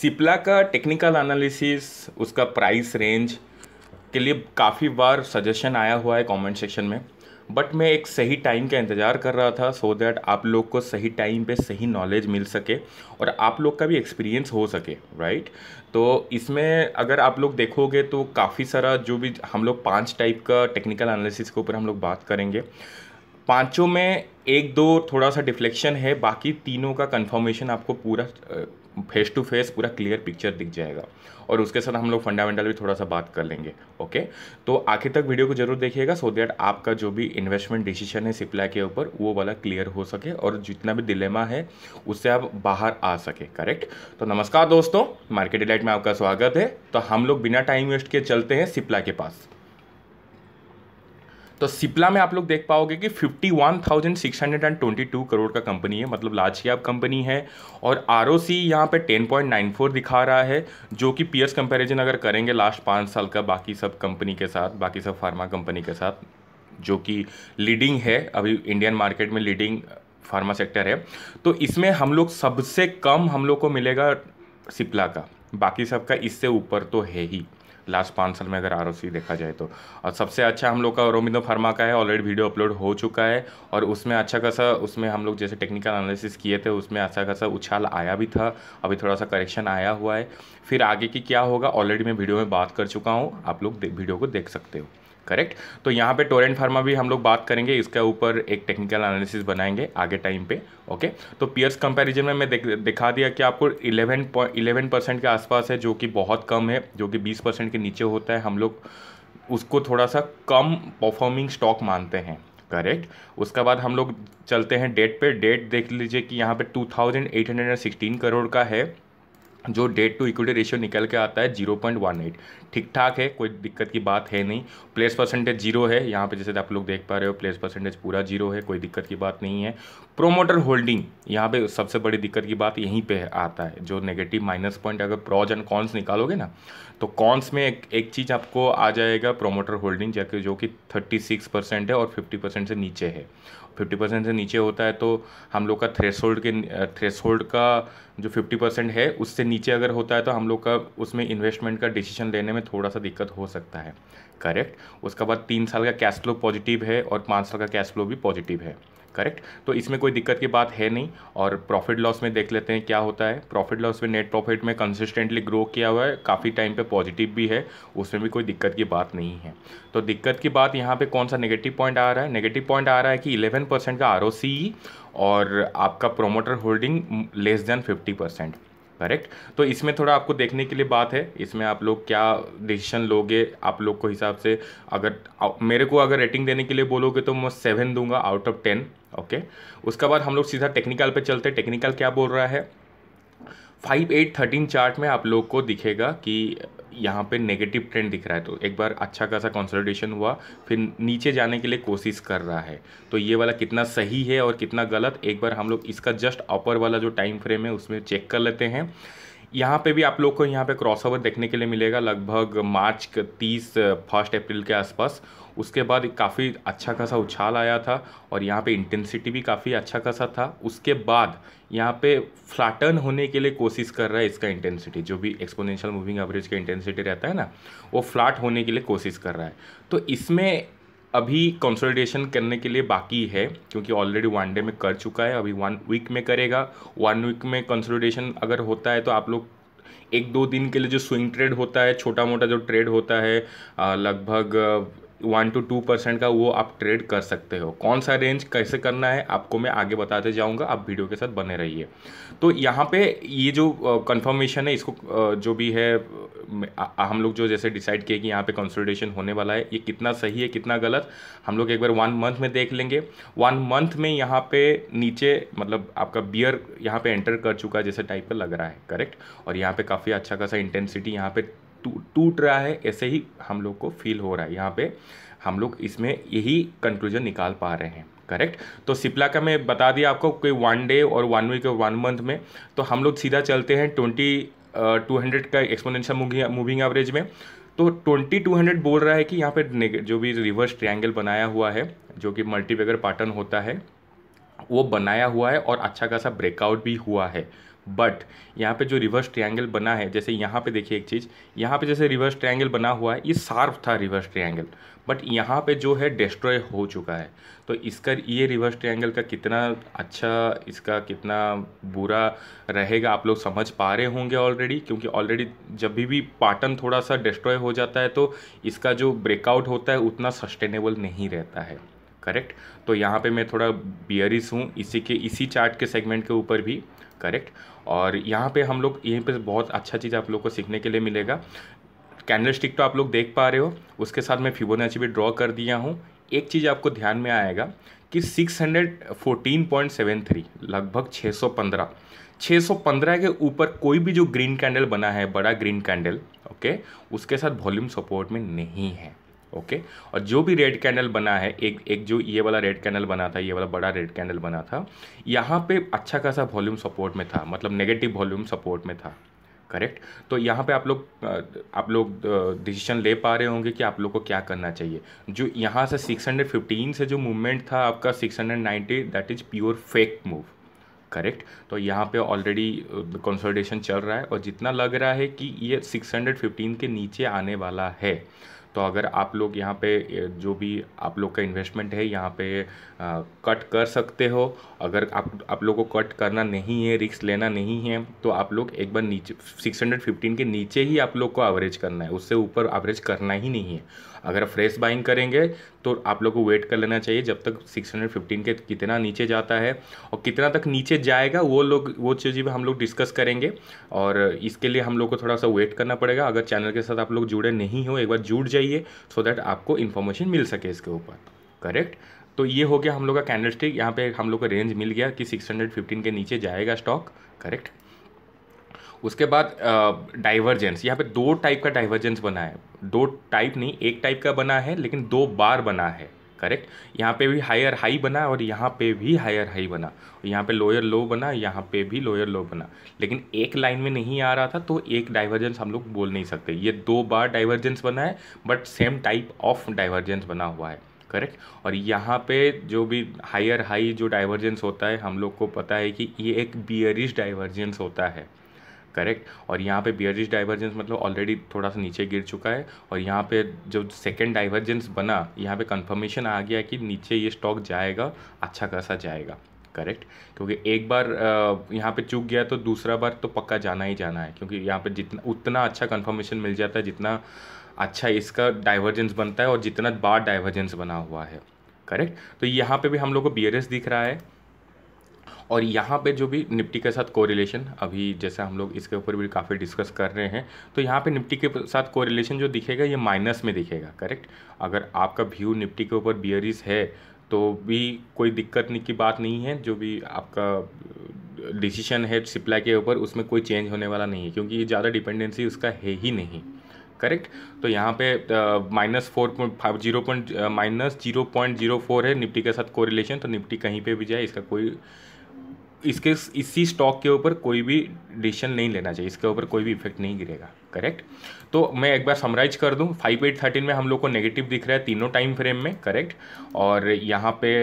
सिप्ला का technical analysis उसका price range के लिए काफ़ी बार सजेशन आया हुआ है कमेंट सेक्शन में बट मैं एक सही टाइम का इंतज़ार कर रहा था सो so दैट आप लोग को सही टाइम पे सही नॉलेज मिल सके और आप लोग का भी एक्सपीरियंस हो सके राइट तो इसमें अगर आप लोग देखोगे तो काफ़ी सारा जो भी हम लोग पांच टाइप का टेक्निकल एनालिसिस के ऊपर हम लोग बात करेंगे पांचों में एक दो थोड़ा सा डिफ्लेक्शन है बाकी तीनों का कंफर्मेशन आपको पूरा फेस टू फेस पूरा क्लियर पिक्चर दिख जाएगा और उसके साथ हम लोग फंडामेंटल भी थोड़ा सा बात कर लेंगे ओके तो आखिर तक वीडियो को जरूर देखिएगा सो दैट आपका जो भी इन्वेस्टमेंट डिसीजन है सिप्लाई के ऊपर वो वाला क्लियर हो सके और जितना भी डिलेमा है उससे आप बाहर आ सके करेक्ट तो नमस्कार दोस्तों मार्केट डिलाइट में आपका स्वागत है तो हम लोग बिना टाइम वेस्ट किए चलते हैं सिप्ला के पास तो सिप्ला में आप लोग देख पाओगे कि 51,622 करोड़ का कंपनी है मतलब लार्ज कैप कंपनी है और आर ओ सी यहाँ पर टेन दिखा रहा है जो कि पीयर्स कंपैरिजन अगर करेंगे लास्ट पाँच साल का बाकी सब कंपनी के साथ बाकी सब फार्मा कंपनी के साथ जो कि लीडिंग है अभी इंडियन मार्केट में लीडिंग फार्मा सेक्टर है तो इसमें हम लोग सबसे कम हम लोग को मिलेगा सिप्ला का बाकी सबका इससे ऊपर तो है ही लास्ट पाँच साल में अगर आर देखा जाए तो और सबसे अच्छा हम लोग का रोमिनो फार्मा का है ऑलरेडी वीडियो अपलोड हो चुका है और उसमें अच्छा खासा उसमें हम लोग जैसे टेक्निकल एनालिसिस किए थे उसमें अच्छा खासा उछाल आया भी था अभी थोड़ा सा करेक्शन आया हुआ है फिर आगे की क्या होगा ऑलरेडी मैं वीडियो में बात कर चुका हूँ आप लोग वीडियो को देख सकते हो करेक्ट तो यहाँ पे टोरेंट फार्मा भी हम लोग बात करेंगे इसके ऊपर एक टेक्निकल एनालिसिस बनाएंगे आगे टाइम पे ओके तो पीयर्स कंपैरिजन में मैं दिखा दिया कि आपको 11 इलेवन परसेंट के आसपास है जो कि बहुत कम है जो कि 20 परसेंट के नीचे होता है हम लोग उसको थोड़ा सा कम परफॉर्मिंग स्टॉक मानते हैं करेक्ट उसके बाद हम लोग चलते हैं डेट पे डेट देख लीजिए कि यहाँ पे 2816 करोड़ का है जो डेट टू इक्विटी रेशियो निकल के आता है जीरो पॉइंट वन एट ठीक ठाक है कोई दिक्कत की बात है नहीं प्लेस परसेंटेज जीरो है यहाँ पे जैसे आप लोग देख पा रहे हो प्लेस परसेंटेज पूरा जीरो है कोई दिक्कत की बात नहीं है प्रोमोटर होल्डिंग यहाँ पे सबसे बड़ी दिक्कत की बात यहीं पे आता है जो नेगेटिव माइनस पॉइंट अगर प्रॉज एंड कॉन्स निकालोगे ना तो कॉन्स में एक, एक चीज़ आपको आ जाएगा प्रोमोटर होल्डिंग जैसे जो कि थर्टी सिक्स परसेंट है और फिफ्टी परसेंट से नीचे है फिफ्टी परसेंट से नीचे होता है तो हम लोग का थ्रेश होल्ड के थ्रेश होल्ड का जो फिफ्टी परसेंट है उससे नीचे अगर होता है तो हम लोग का उसमें इन्वेस्टमेंट का डिसीजन लेने में थोड़ा सा दिक्कत हो सकता है करेक्ट उसके बाद तीन साल का कैश फ्लो पॉजिटिव है और पाँच साल का कैश फ्लो भी पॉजिटिव है करेक्ट तो इसमें कोई दिक्कत की बात है नहीं और प्रॉफिट लॉस में देख लेते हैं क्या होता है प्रॉफिट लॉस में नेट प्रॉफिट में कंसिस्टेंटली ग्रो किया हुआ है काफ़ी टाइम पे पॉजिटिव भी है उसमें भी कोई दिक्कत की बात नहीं है तो दिक्कत की बात यहाँ पे कौन सा नेगेटिव पॉइंट आ रहा है नेगेटिव पॉइंट आ रहा है कि इलेवन परसेंट का आर और आपका promoter holding less than fifty percent correct तो इसमें थोड़ा आपको देखने के लिए बात है इसमें आप लोग क्या डिसीशन लोगे आप लोग को हिसाब से अगर मेरे को अगर रेटिंग देने के लिए बोलोगे तो मैं सेवन दूंगा आउट ऑफ टेन ओके उसके बाद हम लोग सीधा टेक्निकल पे चलते हैं टेक्निकल क्या बोल रहा है फाइव एट थर्टीन चार्ट में आप लोग को दिखेगा कि यहाँ पे नेगेटिव ट्रेंड दिख रहा है तो एक बार अच्छा खासा कंसोलिडेशन हुआ फिर नीचे जाने के लिए कोशिश कर रहा है तो ये वाला कितना सही है और कितना गलत एक बार हम लोग इसका जस्ट अपर वाला जो टाइम फ्रेम है उसमें चेक कर लेते हैं यहाँ पे भी आप लोग को यहाँ पे क्रॉसओवर देखने के लिए मिलेगा लगभग मार्च तीस फर्स्ट अप्रैल के आसपास उसके बाद काफ़ी अच्छा खासा उछाल आया था और यहाँ पे इंटेंसिटी भी काफ़ी अच्छा खासा था उसके बाद यहाँ पे फ्लैटन होने के लिए कोशिश कर रहा है इसका इंटेंसिटी जो भी एक्सपोनेंशियल मूविंग एवरेज का इंटेंसिटी रहता है ना वो फ्लैट होने के लिए कोशिश कर रहा है तो इसमें अभी कंसोलिडेशन करने के लिए बाकी है क्योंकि ऑलरेडी वन डे में कर चुका है अभी वन वीक में करेगा वन वीक में कंसोलिडेशन अगर होता है तो आप लोग एक दो दिन के लिए जो स्विंग ट्रेड होता है छोटा मोटा जो ट्रेड होता है लगभग वन टू टू परसेंट का वो आप ट्रेड कर सकते हो कौन सा रेंज कैसे करना है आपको मैं आगे बताते जाऊंगा आप वीडियो के साथ बने रहिए तो यहाँ पे ये जो कंफर्मेशन है इसको जो भी है हम लोग जो जैसे डिसाइड किए कि यहाँ पे कंसल्टेशन होने वाला है ये कितना सही है कितना गलत हम लोग एक बार वन मंथ में देख लेंगे वन मंथ में यहाँ पे नीचे मतलब आपका बियर यहाँ पे एंटर कर चुका जैसे टाइप का लग रहा है करेक्ट और यहाँ पे काफ़ी अच्छा खासा इंटेंसिटी यहाँ पे टूट रहा है ऐसे ही हम लोग को फील हो रहा है यहाँ पे हम लोग इसमें यही कंक्लूजन निकाल पा रहे हैं करेक्ट तो सिप्ला का मैं बता दिया आपको कोई वन डे और वन वीक और वन मंथ में तो हम लोग सीधा चलते हैं ट्वेंटी टू हंड्रेड का एक्सपोनेंशियल मूविंग एवरेज में तो ट्वेंटी टू हंड्रेड बोल रहा है कि यहाँ पे जो भी रिवर्स ट्रायंगल बनाया हुआ है जो कि मल्टीपेगर पैटर्न होता है वो बनाया हुआ है और अच्छा खासा ब्रेकआउट भी हुआ है बट यहाँ पे जो रिवर्स ट्रायंगल बना है जैसे यहाँ पे देखिए एक चीज़ यहाँ पे जैसे रिवर्स ट्रायंगल बना हुआ है ये सार्फ था रिवर्स ट्रायंगल बट यहाँ पे जो है डिस्ट्रॉय हो चुका है तो इसका ये रिवर्स ट्रायंगल का कितना अच्छा इसका कितना बुरा रहेगा आप लोग समझ पा रहे होंगे ऑलरेडी क्योंकि ऑलरेडी जब भी भी पाटन थोड़ा सा डिस्ट्रॉय हो जाता है तो इसका जो ब्रेकआउट होता है उतना सस्टेनेबल नहीं रहता है करेक्ट तो यहाँ पे मैं थोड़ा बियरिस हूँ इसी के इसी चार्ट के सेगमेंट के ऊपर भी करेक्ट और यहाँ पे हम लोग यहीं पे बहुत अच्छा चीज़ आप लोग को सीखने के लिए मिलेगा कैंडल स्टिक तो आप लोग देख पा रहे हो उसके साथ मैं फिबोनाची भी ड्रॉ कर दिया हूँ एक चीज़ आपको ध्यान में आएगा कि 614.73 लगभग 615 615 के ऊपर कोई भी जो ग्रीन कैंडल बना है बड़ा ग्रीन कैंडल ओके उसके साथ वॉल्यूम सपोर्ट में नहीं है ओके और जो भी रेड कैनल बना है एक एक जो ये वाला रेड कैनल बना था ये वाला बड़ा रेड कैनल बना था यहाँ पे अच्छा खासा वॉल्यूम सपोर्ट में था मतलब नेगेटिव वॉल्यूम सपोर्ट में था करेक्ट तो यहाँ पे आप लोग आप लोग डिसीजन ले पा रहे होंगे कि आप लोग को क्या करना चाहिए जो यहाँ से 615 से जो मूवमेंट था आपका 690 that is pure fake move correct तो यहाँ पे ऑलरेडी कंसोलिडेशन चल रहा है और जितना लग रहा है कि ये 615 के नीचे आने वाला है तो अगर आप लोग यहाँ पे जो भी आप लोग का इन्वेस्टमेंट है यहाँ पे आ, कट कर सकते हो अगर आप आप लोग को कट करना नहीं है रिक्स लेना नहीं है तो आप लोग एक बार नीचे 615 के नीचे ही आप लोग को एवरेज करना है उससे ऊपर एवरेज करना ही नहीं है अगर फ्रेश बाइंग करेंगे तो आप लोग को वेट कर लेना चाहिए जब तक 615 के कितना नीचे जाता है और कितना तक नीचे जाएगा वो लोग वो चीज़ें हम लोग डिस्कस करेंगे और इसके लिए हम लोग को थोड़ा सा वेट करना पड़ेगा अगर चैनल के साथ आप लोग जुड़े नहीं हो एक बार जुड़ जाइए सो दैट आपको इन्फॉर्मेशन मिल सके इसके ऊपर करेक्ट तो ये हो गया हम लोग का कैंडल स्टिक यहाँ पर हम लोग को रेंज मिल गया कि सिक्स के नीचे जाएगा स्टॉक करेक्ट उसके बाद डाइवर्जेंस यहाँ पे दो टाइप का डाइवर्जेंस बना है दो टाइप नहीं एक टाइप का बना है लेकिन दो बार बना है करेक्ट यहाँ पे भी हायर हाई बना और यहाँ पे भी हायर हाई बना यहाँ पे लोअर लो बना यहाँ पे भी लोअर लो बना लेकिन एक लाइन में नहीं आ रहा था तो एक डाइवर्जेंस हम लोग बोल नहीं सकते ये दो बार डाइवर्जेंस बना है but same type of divergence बना हुआ है करेक्ट और यहाँ पे जो भी हायर हाई जो डाइवर्जेंस होता है हम लोग को पता है कि ये एक बियरिश डाइवर्जेंस होता है करेक्ट और यहाँ पे बियरिज डाइवर्जेंस मतलब ऑलरेडी थोड़ा सा नीचे गिर चुका है और यहाँ पे जो सेकेंड डाइवर्जेंस बना यहाँ पे कंफर्मेशन आ गया कि नीचे ये स्टॉक जाएगा अच्छा खासा जाएगा करेक्ट क्योंकि एक बार यहाँ पे चूक गया तो दूसरा बार तो पक्का जाना ही जाना है क्योंकि यहाँ पर जितना उतना अच्छा कन्फर्मेशन मिल जाता है जितना अच्छा इसका डाइवर्जेंस बनता है और जितना बार डाइवर्जेंस बना हुआ है करेक्ट तो यहाँ पे भी हम लोग को बियरेस दिख रहा है और यहाँ पे जो भी निफ्टी के साथ कोरिलेशन अभी जैसा हम लोग इसके ऊपर भी काफ़ी डिस्कस कर रहे हैं तो यहाँ पे निफ्टी के साथ कोरिलेशन जो दिखेगा ये माइनस में दिखेगा करेक्ट अगर आपका व्यू निफ्टी के ऊपर बियरिस है तो भी कोई दिक्कत नहीं की बात नहीं है जो भी आपका डिसीशन है सिप्लाई के ऊपर उसमें कोई चेंज होने वाला नहीं है क्योंकि ये ज़्यादा डिपेंडेंसी उसका है ही नहीं करेक्ट तो यहाँ पे minus four point five zero point minus zero point zero four है निफ्टी के साथ कोरिलेशन तो निफ्टी कहीं पे भी जाए इसका कोई इसके इसी स्टॉक के ऊपर कोई भी डिसीजन नहीं लेना चाहिए इसके ऊपर कोई भी इफेक्ट नहीं गिरेगा करेक्ट तो मैं एक बार समराइज कर दूं फाइव एट थर्टीन में हम लोग को नेगेटिव दिख रहा है तीनों टाइम फ्रेम में करेक्ट और यहाँ पे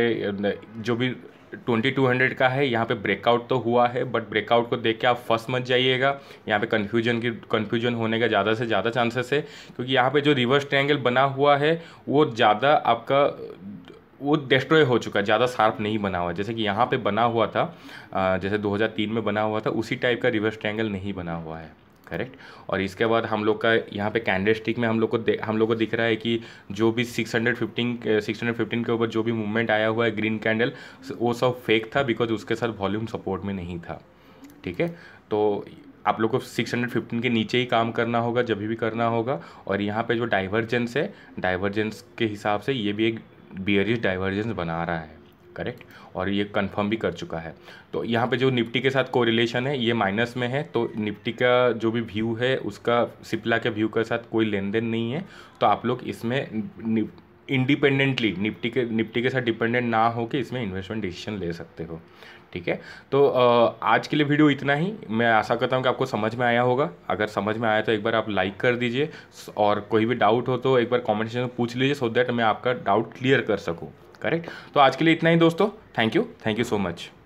जो भी ट्वेंटी टू हंड्रेड का है यहाँ पे ब्रेकआउट तो हुआ है बट ब्रेकआउट को देख के आप फर्स्ट मत जाइएगा यहाँ पे कन्फ्यूजन की कन्फ्यूजन होने का ज़्यादा से ज़्यादा चांसेस है क्योंकि यहाँ पे जो रिवर्स ट्रायंगल बना हुआ है वो ज़्यादा आपका वो डिस्ट्रॉय हो चुका है ज़्यादा शार्प नहीं बना हुआ जैसे कि यहाँ पे बना हुआ था जैसे 2003 में बना हुआ था उसी टाइप का रिवर्स ट्रैंगल नहीं बना हुआ है करेक्ट और इसके बाद हम लोग का यहाँ पे कैंडल स्टिक में हम लोग को हम लोग को दिख रहा है कि जो भी 615 615 के ऊपर जो भी मूवमेंट आया हुआ है ग्रीन कैंडल वो सब फेक था बिकॉज उसके साथ वॉल्यूम सपोर्ट में नहीं था ठीक है तो आप लोग को 615 के नीचे ही काम करना होगा जब भी करना होगा और यहाँ पे जो डाइवर्जेंस है डाइवर्जेंस के हिसाब से ये भी एक बियरिश डाइवर्जेंस बना रहा है करेक्ट और ये कंफर्म भी कर चुका है तो यहाँ पे जो निफ्टी के साथ कोरिलेशन है ये माइनस में है तो निफ्टी का जो भी व्यू है उसका सिप्ला के व्यू के साथ कोई लेन देन नहीं है तो आप लोग इसमें इंडिपेंडेंटली निफ्टी के निफ्टी के साथ डिपेंडेंट ना हो के इसमें इन्वेस्टमेंट डिसीजन ले सकते हो ठीक है तो आज के लिए वीडियो इतना ही मैं आशा करता हूँ कि आपको समझ में आया होगा अगर समझ में आया तो एक बार आप लाइक कर दीजिए और कोई भी डाउट हो तो एक बार कॉमेंट सेक्शन में पूछ लीजिए सो दैट मैं आपका डाउट क्लियर कर सकूँ करेक्ट तो आज के लिए इतना ही दोस्तों thank you thank you so much